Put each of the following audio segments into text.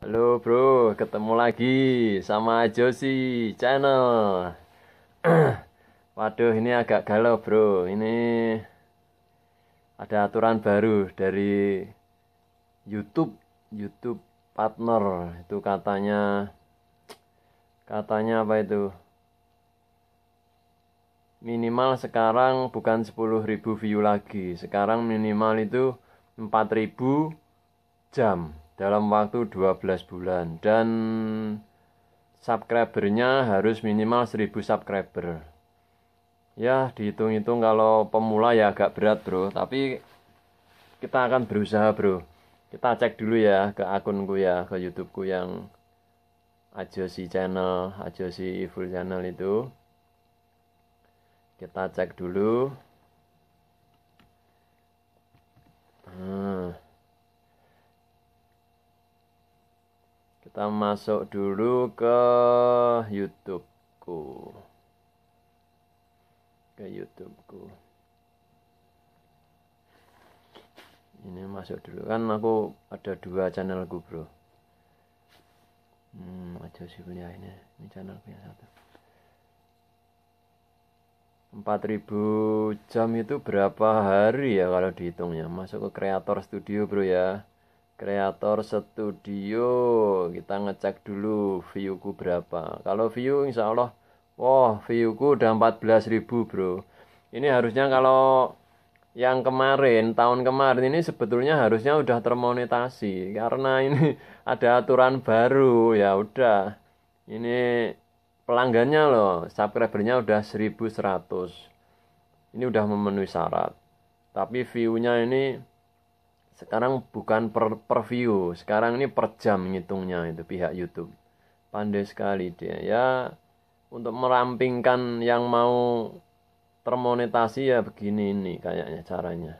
Halo bro, ketemu lagi sama Josi Channel. Waduh, ini agak galau bro. Ini ada aturan baru dari YouTube, YouTube partner itu katanya, katanya apa itu? Minimal sekarang bukan 10.000 view lagi. Sekarang minimal itu 4.000 jam dalam waktu 12 bulan dan subscribernya harus minimal 1000 subscriber ya dihitung-hitung kalau pemula ya agak berat bro tapi kita akan berusaha bro kita cek dulu ya ke akunku ya ke youtubeku yang Ajosi channel Ajosi full channel itu kita cek dulu Kita masuk dulu ke YouTubeku. Ke YouTubeku. Ini masuk dulu kan aku ada dua channelku bro. Hmm, aja sih punya ini. Ini channel punya satu. 4000 jam itu berapa hari ya kalau dihitungnya? Masuk ke kreator studio bro ya kreator studio kita ngecek dulu viewku berapa kalau view insya Allah wow viewku udah 14.000 bro ini harusnya kalau yang kemarin tahun kemarin ini sebetulnya harusnya udah termonetasi karena ini ada aturan baru ya udah ini pelanggannya loh subscribernya udah 1100 ini udah memenuhi syarat tapi viewnya ini sekarang bukan per, per view, sekarang ini per jam ngitungnya itu pihak YouTube. Pandai sekali dia ya untuk merampingkan yang mau termonetasi ya begini ini kayaknya caranya.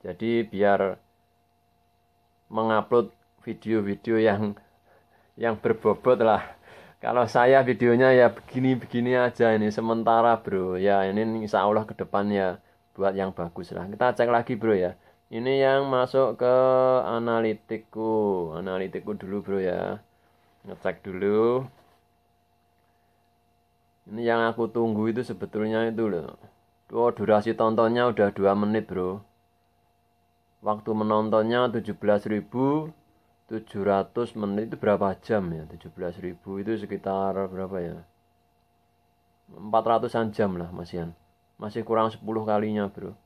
Jadi biar mengupload video-video yang yang berbobot lah. Kalau saya videonya ya begini-begini aja ini sementara bro ya ini insya Allah ke depan ya buat yang bagus lah. Kita cek lagi bro ya ini yang masuk ke analitikku analitikku dulu bro ya ngecek dulu ini yang aku tunggu itu sebetulnya itu loh oh, durasi tontonnya udah 2 menit bro waktu menontonnya 17.700 menit itu berapa jam ya 17.000 itu sekitar berapa ya 400an jam lah masihan masih kurang 10 kalinya bro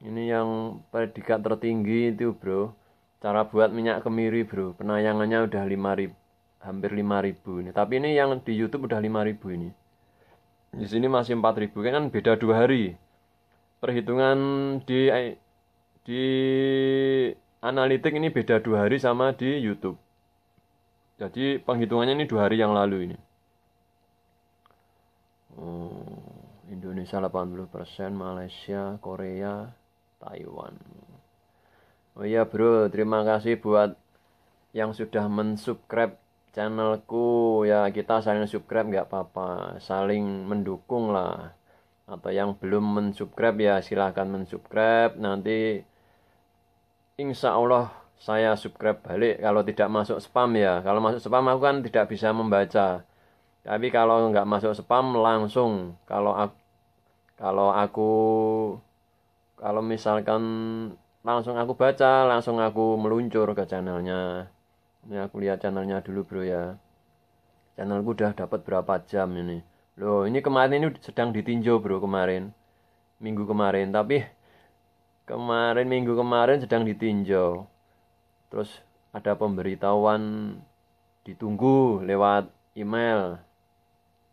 ini yang predikat tertinggi itu bro cara buat minyak kemiri bro penayangannya udah 5 ribu hampir ribu ini tapi ini yang di YouTube udah ribu ini di sini masih 4000 kan beda dua hari perhitungan di di analitik ini beda dua hari sama di YouTube jadi penghitungannya ini dua hari yang lalu ini oh, Indonesia 80% Malaysia Korea Taiwan. Oh iya bro, terima kasih buat yang sudah mensubscribe channelku ya kita saling subscribe nggak apa-apa saling mendukung lah atau yang belum mensubscribe ya silahkan mensubscribe nanti insya Allah saya subscribe balik kalau tidak masuk spam ya kalau masuk spam aku kan tidak bisa membaca tapi kalau nggak masuk spam langsung kalau aku, kalau aku kalau misalkan langsung aku baca langsung aku meluncur ke channelnya ini aku lihat channelnya dulu bro ya channelku udah dapat berapa jam ini loh ini kemarin ini sedang ditinjau bro kemarin minggu kemarin tapi kemarin minggu kemarin sedang ditinjau terus ada pemberitahuan ditunggu lewat email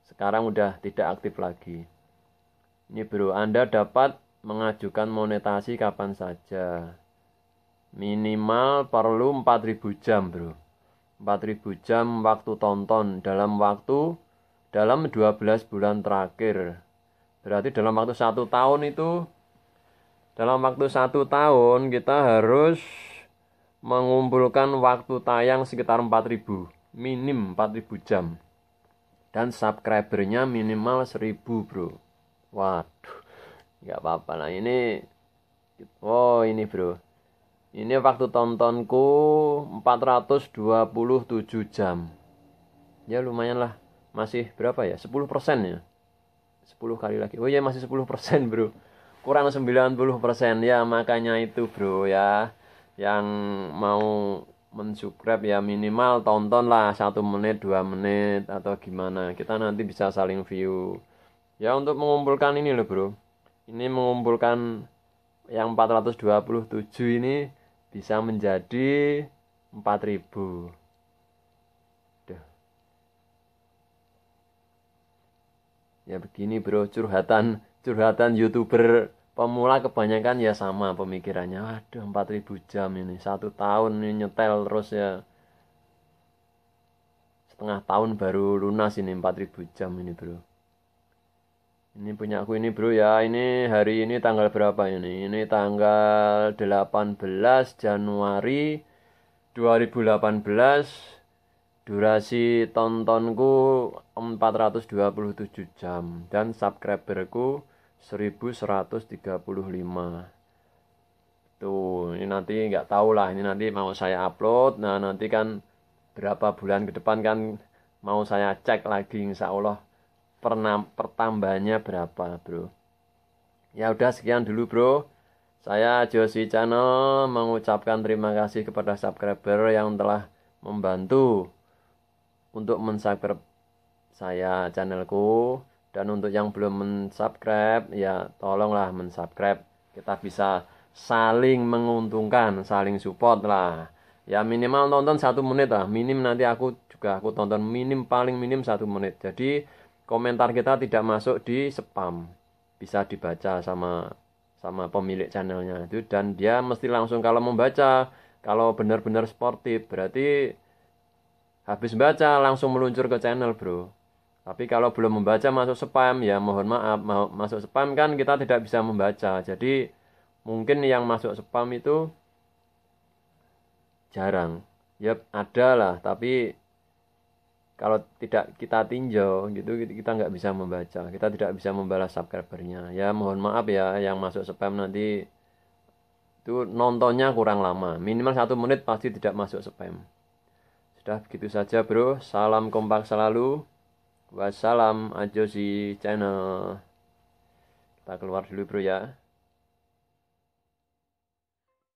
sekarang udah tidak aktif lagi ini bro Anda dapat mengajukan monetasi kapan saja. Minimal perlu 4000 jam, Bro. 4000 jam waktu tonton dalam waktu dalam 12 bulan terakhir. Berarti dalam waktu satu tahun itu dalam waktu satu tahun kita harus mengumpulkan waktu tayang sekitar 4000 minim 4000 jam dan subscribernya minimal 1000 bro waduh nggak apa-apa lah ini oh ini bro ini waktu tontonku 427 jam ya lumayan lah masih berapa ya 10 persen ya 10 kali lagi oh ya masih 10 persen bro kurang 90 persen ya makanya itu bro ya yang mau mensubscribe ya minimal tonton lah satu menit dua menit atau gimana kita nanti bisa saling view ya untuk mengumpulkan ini loh bro ini mengumpulkan yang 427 ini bisa menjadi 4000 ya begini bro curhatan curhatan youtuber pemula kebanyakan ya sama pemikirannya waduh 4000 jam ini satu tahun ini nyetel terus ya setengah tahun baru lunas ini 4000 jam ini bro ini punya aku ini bro ya, ini hari ini tanggal berapa ini? Ini tanggal 18 Januari 2018 Durasi tontonku 427 jam Dan subscriberku 1135 Tuh, ini nanti nggak tahu lah, ini nanti mau saya upload Nah nanti kan berapa bulan ke depan kan mau saya cek lagi insya Allah pernah pertambahannya berapa bro ya udah sekian dulu bro saya Josi Channel mengucapkan terima kasih kepada subscriber yang telah membantu untuk mensubscribe saya channelku dan untuk yang belum mensubscribe ya tolonglah mensubscribe kita bisa saling menguntungkan saling support lah ya minimal nonton satu menit lah minim nanti aku juga aku tonton minim paling minim satu menit jadi komentar kita tidak masuk di spam bisa dibaca sama sama pemilik channelnya itu dan dia mesti langsung kalau membaca kalau benar-benar sportif berarti habis baca langsung meluncur ke channel bro tapi kalau belum membaca masuk spam ya mohon maaf masuk spam kan kita tidak bisa membaca jadi mungkin yang masuk spam itu jarang yep ada lah tapi kalau tidak kita tinjau gitu kita nggak bisa membaca kita tidak bisa membalas subscribernya ya mohon maaf ya yang masuk spam nanti itu nontonnya kurang lama minimal satu menit pasti tidak masuk spam sudah begitu saja bro salam kompak selalu wassalam ajo si channel kita keluar dulu bro ya